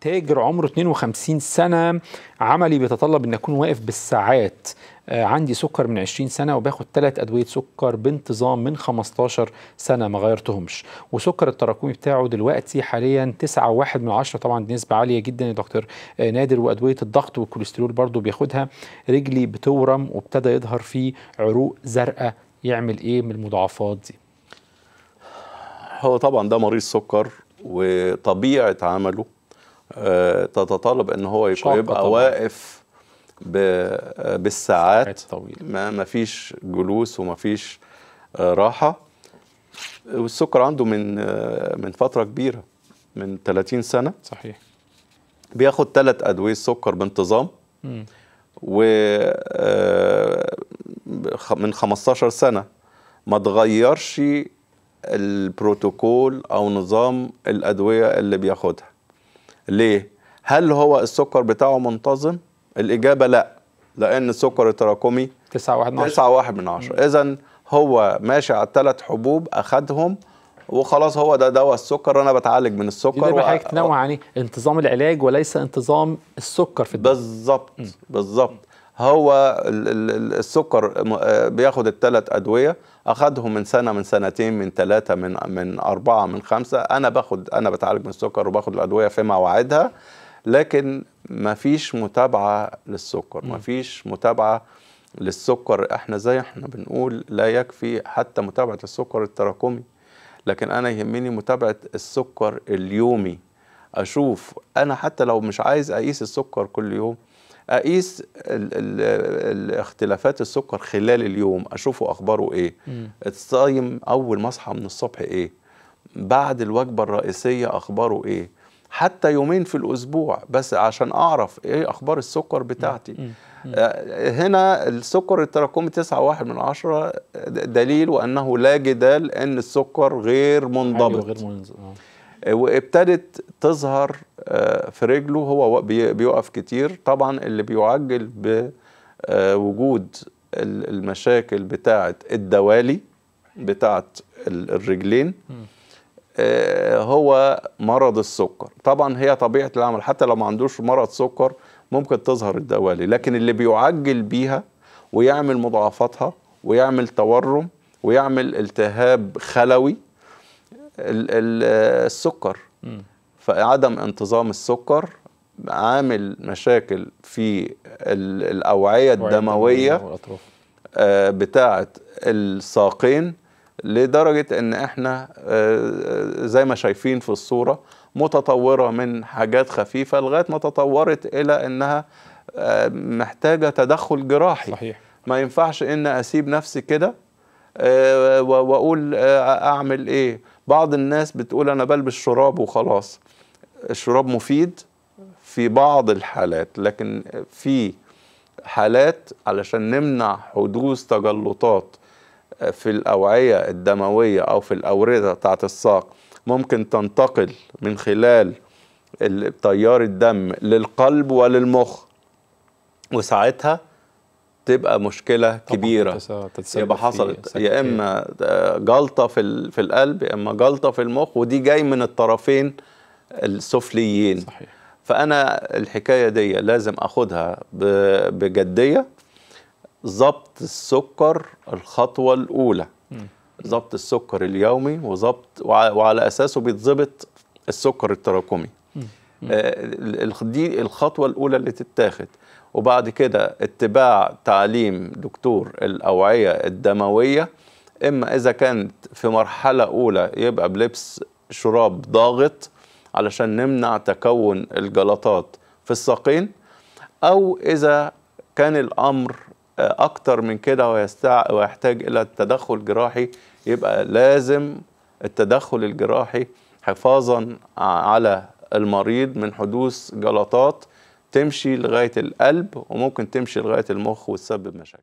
تاجر عمره 52 سنة عملي بيتطلب أن أكون واقف بالساعات آه، عندي سكر من 20 سنة وباخد ثلاث أدوية سكر بانتظام من 15 سنة ما غيرتهمش وسكر التراكمي بتاعه دلوقتي حاليا 9.1 طبعا دي نسبة عالية جدا يا دكتور آه، نادر وأدوية الضغط والكوليسترول برضه بياخدها رجلي بتورم وابتدى يظهر فيه عروق زرقاء يعمل إيه من المضاعفات دي هو طبعا ده مريض سكر وطبيعة عمله آه، تتطلب ان هو يبقى واقف آه، بالساعات ما مفيش جلوس ومفيش آه، راحه والسكر عنده من من فتره كبيره من 30 سنه صحيح بياخد ثلاث ادويه سكر بانتظام و من 15 سنه ما تغيرش البروتوكول او نظام الادويه اللي بياخدها ليه هل هو السكر بتاعه منتظم الاجابه لا لان السكر التراكمي 9.1 من 10 اذا هو ماشي على الثلاث حبوب اخدهم وخلاص هو ده دواء السكر انا بتعالج من السكر دي حضرتك تنوع يعني انتظام العلاج وليس انتظام السكر في الدم بالظبط بالظبط هو السكر آه، بياخد الثلاث ادويه اخدهم من سنه من سنتين من ثلاثه من من اربعه من خمسه انا باخد انا بتعالج من السكر وباخد الادويه في مواعيدها لكن ما فيش متابعه للسكر ما فيش متابعه للسكر احنا زي احنا بنقول لا يكفي حتى متابعه السكر التراكمي لكن انا يهمني متابعه السكر اليومي اشوف انا حتى لو مش عايز اقيس السكر كل يوم اقيس الاختلافات السكر خلال اليوم اشوفه اخباره ايه الصايم اول ما اصحى من الصبح ايه بعد الوجبه الرئيسيه اخباره ايه حتى يومين في الاسبوع بس عشان اعرف ايه اخبار السكر بتاعتي مم. مم. آه، هنا السكر التراكمي 9.1 من عشرة دليل وانه لا جدال ان السكر غير منضبط غير منضبط آه. وابتدت تظهر آه، في رجله هو بيقف كتير طبعا اللي بيعجل بوجود آه، المشاكل بتاعه الدوالي بتاعه الرجلين آه، هو مرض السكر طبعا هي طبيعه العمل حتى لو ما عندوش مرض سكر ممكن تظهر الدوالي لكن اللي بيعجل بيها ويعمل مضاعفاتها ويعمل تورم ويعمل التهاب خلوي السكر فعدم انتظام السكر عامل مشاكل في الأوعية الدموية آه، بتاعة الساقين لدرجة ان احنا آه، زي ما شايفين في الصورة متطورة من حاجات خفيفة لغاية ما تطورت الى انها آه، محتاجة تدخل جراحي صحيح. ما ينفعش ان اسيب نفسي كده آه، واقول آه، اعمل ايه بعض الناس بتقول انا بلبس شراب وخلاص الشراب مفيد في بعض الحالات لكن في حالات علشان نمنع حدوث تجلطات آه، في الأوعية الدموية أو في الأوردة بتاعت الساق ممكن تنتقل من خلال تيار الدم للقلب وللمخ وساعتها تبقى مشكلة كبيرة يبقى حصلت يا إما آه، جلطة في في القلب يا إما جلطة في المخ ودي جاي من الطرفين السفليين صحيح. فأنا الحكاية دي لازم أخدها بجدية ضبط السكر الخطوة الأولى ضبط السكر اليومي وزبط وعلى أساسه بيتظبط السكر التراكمي آه، دي الخطوه الاولى اللي تتاخد وبعد كده اتباع تعليم دكتور الاوعيه الدمويه اما اذا كانت في مرحله اولى يبقى بلبس شراب ضاغط علشان نمنع تكون الجلطات في الساقين او اذا كان الامر آه، اكتر من كده ويستع... ويحتاج الى تدخل جراحي يبقى لازم التدخل الجراحي حفاظا على المريض من حدوث جلطات تمشي لغاية القلب وممكن تمشي لغاية المخ وتسبب مشاكل